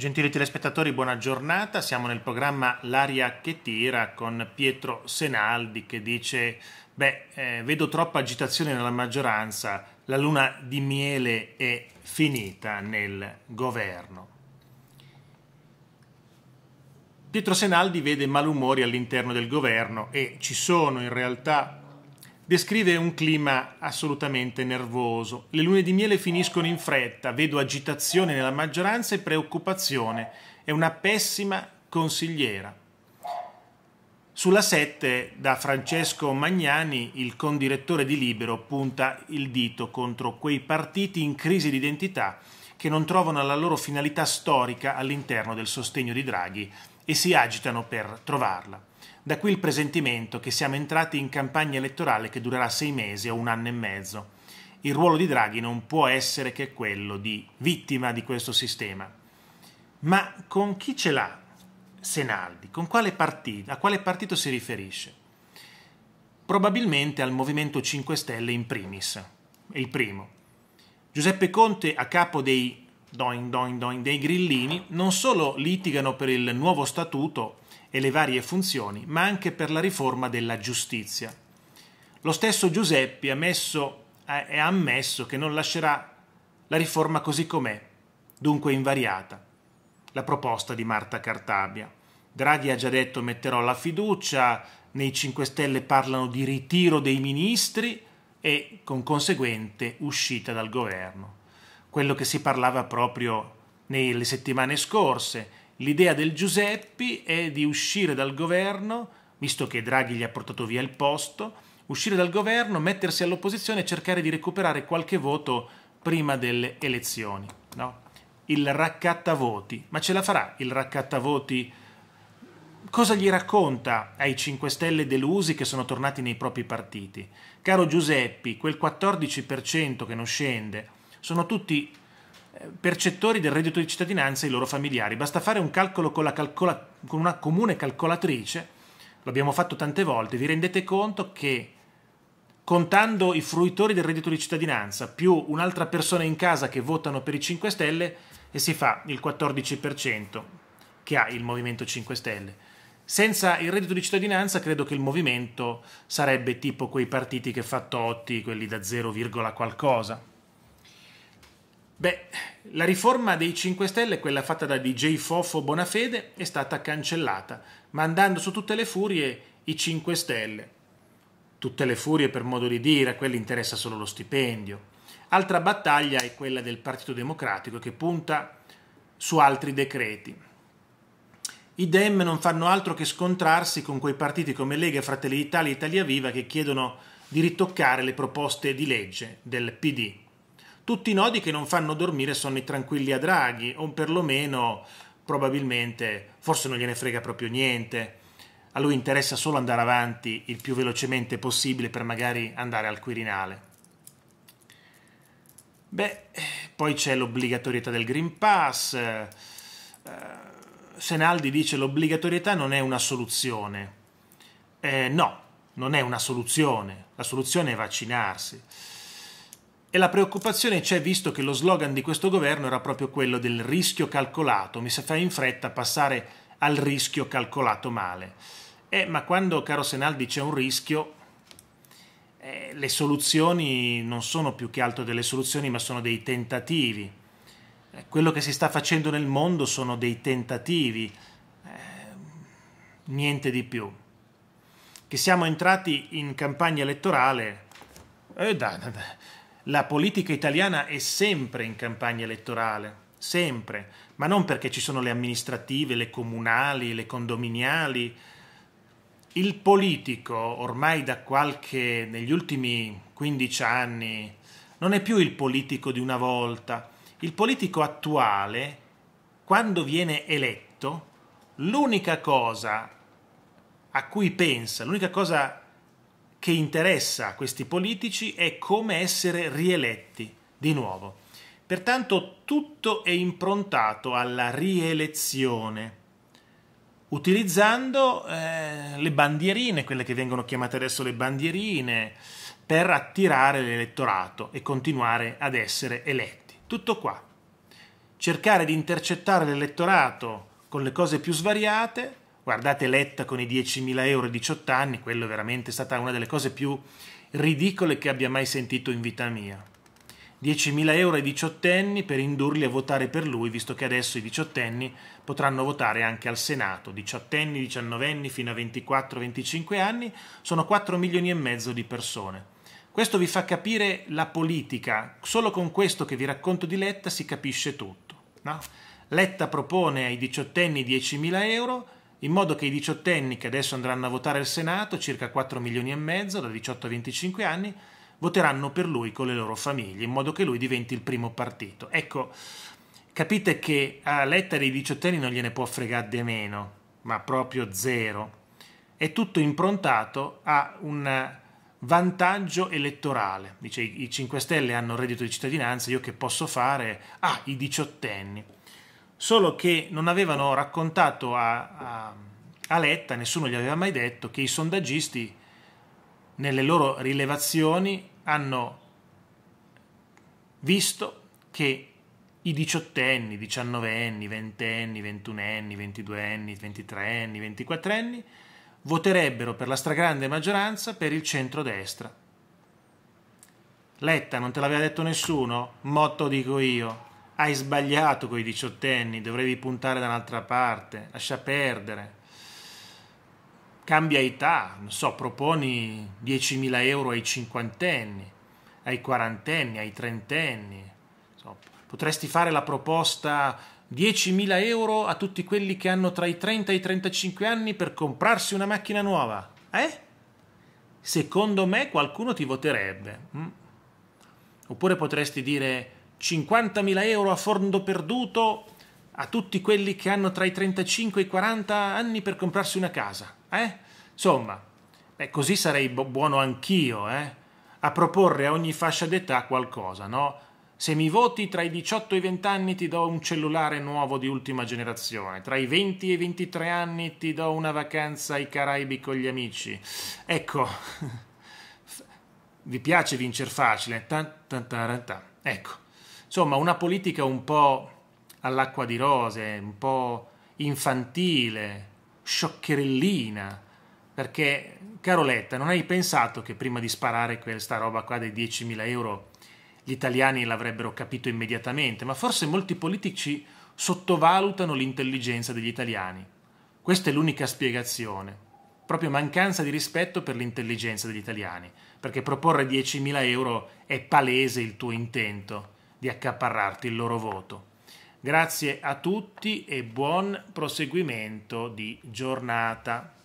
Gentili telespettatori, buona giornata. Siamo nel programma L'aria che tira con Pietro Senaldi che dice: Beh, eh, vedo troppa agitazione nella maggioranza, la luna di miele è finita nel governo. Pietro Senaldi vede malumori all'interno del governo e ci sono in realtà Descrive un clima assolutamente nervoso. Le lune di miele finiscono in fretta, vedo agitazione nella maggioranza e preoccupazione. È una pessima consigliera. Sulla 7, da Francesco Magnani, il condirettore di Libero punta il dito contro quei partiti in crisi di identità che non trovano la loro finalità storica all'interno del sostegno di Draghi e si agitano per trovarla. Da qui il presentimento che siamo entrati in campagna elettorale che durerà sei mesi o un anno e mezzo. Il ruolo di Draghi non può essere che quello di vittima di questo sistema. Ma con chi ce l'ha Senaldi? Quale partito, a quale partito si riferisce? Probabilmente al Movimento 5 Stelle in primis, è il primo. Giuseppe Conte, a capo dei doin, doin, doin, dei grillini non solo litigano per il nuovo statuto e le varie funzioni, ma anche per la riforma della giustizia. Lo stesso Giuseppe ha, messo, ha ammesso che non lascerà la riforma così com'è, dunque invariata. La proposta di Marta Cartabia. Draghi ha già detto metterò la fiducia, nei 5 Stelle parlano di ritiro dei ministri e con conseguente uscita dal governo quello che si parlava proprio nelle settimane scorse. L'idea del Giuseppi è di uscire dal governo, visto che Draghi gli ha portato via il posto, uscire dal governo, mettersi all'opposizione e cercare di recuperare qualche voto prima delle elezioni. No? Il raccattavoti. Ma ce la farà il raccattavoti? Cosa gli racconta ai 5 Stelle delusi che sono tornati nei propri partiti? Caro Giuseppi, quel 14% che non scende, sono tutti eh, percettori del reddito di cittadinanza e i loro familiari. Basta fare un calcolo con, calcola- con una comune calcolatrice, l'abbiamo fatto tante volte, vi rendete conto che contando i fruitori del reddito di cittadinanza più un'altra persona in casa che votano per i 5 Stelle e si fa il 14% che ha il Movimento 5 Stelle. Senza il reddito di cittadinanza credo che il movimento sarebbe tipo quei partiti che fa Totti, quelli da 0, qualcosa. Beh, la riforma dei 5 Stelle, quella fatta da DJ Fofo Bonafede, è stata cancellata, mandando su tutte le furie i 5 Stelle. Tutte le furie per modo di dire, a quelli interessa solo lo stipendio. Altra battaglia è quella del Partito Democratico che punta su altri decreti. I Dem non fanno altro che scontrarsi con quei partiti come Lega, Fratelli d'Italia e Italia Viva che chiedono di ritoccare le proposte di legge del PD tutti i nodi che non fanno dormire sono i tranquilli a Draghi, o perlomeno probabilmente, forse non gliene frega proprio niente. A lui interessa solo andare avanti il più velocemente possibile per magari andare al Quirinale. Beh, poi c'è l'obbligatorietà del Green Pass. Eh, Senaldi dice che l'obbligatorietà non è una soluzione. Eh, no, non è una soluzione. La soluzione è vaccinarsi. E la preoccupazione c'è visto che lo slogan di questo governo era proprio quello del rischio calcolato, mi si fa in fretta passare al rischio calcolato male. Eh, ma quando, caro Senaldi, c'è un rischio, eh, le soluzioni non sono più che altro delle soluzioni, ma sono dei tentativi. Eh, quello che si sta facendo nel mondo sono dei tentativi, eh, niente di più. Che siamo entrati in campagna elettorale, eh, da, da, da la politica italiana è sempre in campagna elettorale, sempre, ma non perché ci sono le amministrative, le comunali, le condominiali. Il politico ormai da qualche, negli ultimi 15 anni, non è più il politico di una volta. Il politico attuale, quando viene eletto, l'unica cosa a cui pensa, l'unica cosa che interessa a questi politici è come essere rieletti di nuovo. Pertanto tutto è improntato alla rielezione, utilizzando eh, le bandierine, quelle che vengono chiamate adesso le bandierine, per attirare l'elettorato e continuare ad essere eletti. Tutto qua. Cercare di intercettare l'elettorato con le cose più svariate guardate Letta con i 10.000 euro a 18 anni, quello è veramente stata una delle cose più ridicole che abbia mai sentito in vita mia. 10.000 euro ai diciottenni per indurli a votare per lui, visto che adesso i diciottenni potranno votare anche al Senato, diciottenni, diciannovenni fino a 24-25 anni, sono 4 milioni e mezzo di persone. Questo vi fa capire la politica, solo con questo che vi racconto di Letta si capisce tutto. No? Letta propone ai diciottenni 10.000 euro, in modo che i diciottenni che adesso andranno a votare al Senato, circa 4 milioni e mezzo, da 18 a 25 anni, voteranno per lui con le loro famiglie, in modo che lui diventi il primo partito. Ecco, capite che a Letta dei diciottenni non gliene può fregare di meno, ma proprio zero. È tutto improntato a un vantaggio elettorale. Dice, i 5 Stelle hanno il reddito di cittadinanza, io che posso fare? Ah, i diciottenni solo che non avevano raccontato a, a, a Letta, nessuno gli aveva mai detto, che i sondaggisti nelle loro rilevazioni hanno visto che i diciottenni, diciannovenni, ventenni, ventunenni, ventiduenni, ventitrenni, ventiquattrenni voterebbero per la stragrande maggioranza per il centrodestra. Letta non te l'aveva detto nessuno? Motto dico io hai sbagliato con i diciottenni, dovevi puntare da un'altra parte, lascia perdere. Cambia età, non so, proponi 10.000 euro ai cinquantenni, ai quarantenni, ai trentenni. So, potresti fare la proposta 10.000 euro a tutti quelli che hanno tra i 30 e i 35 anni per comprarsi una macchina nuova. Eh? Secondo me qualcuno ti voterebbe. Mm? Oppure potresti dire 50.000 euro a fondo perduto a tutti quelli che hanno tra i 35 e i 40 anni per comprarsi una casa. Eh? Insomma, beh, così sarei buono anch'io eh? a proporre a ogni fascia d'età qualcosa, no? Se mi voti tra i 18 e i 20 anni ti do un cellulare nuovo di ultima generazione, tra i 20 e i 23 anni ti do una vacanza ai Caraibi con gli amici. Ecco, vi piace vincere facile? Tan, tan, taran, tan. Ecco. Insomma, una politica un po' all'acqua di rose, un po' infantile, scioccherellina, perché, Caroletta, non hai pensato che prima di sparare questa roba qua dei 10.000 euro gli italiani l'avrebbero capito immediatamente, ma forse molti politici sottovalutano l'intelligenza degli italiani. Questa è l'unica spiegazione. Proprio mancanza di rispetto per l'intelligenza degli italiani, perché proporre 10.000 euro è palese il tuo intento di accaparrarti il loro voto. Grazie a tutti e buon proseguimento di giornata.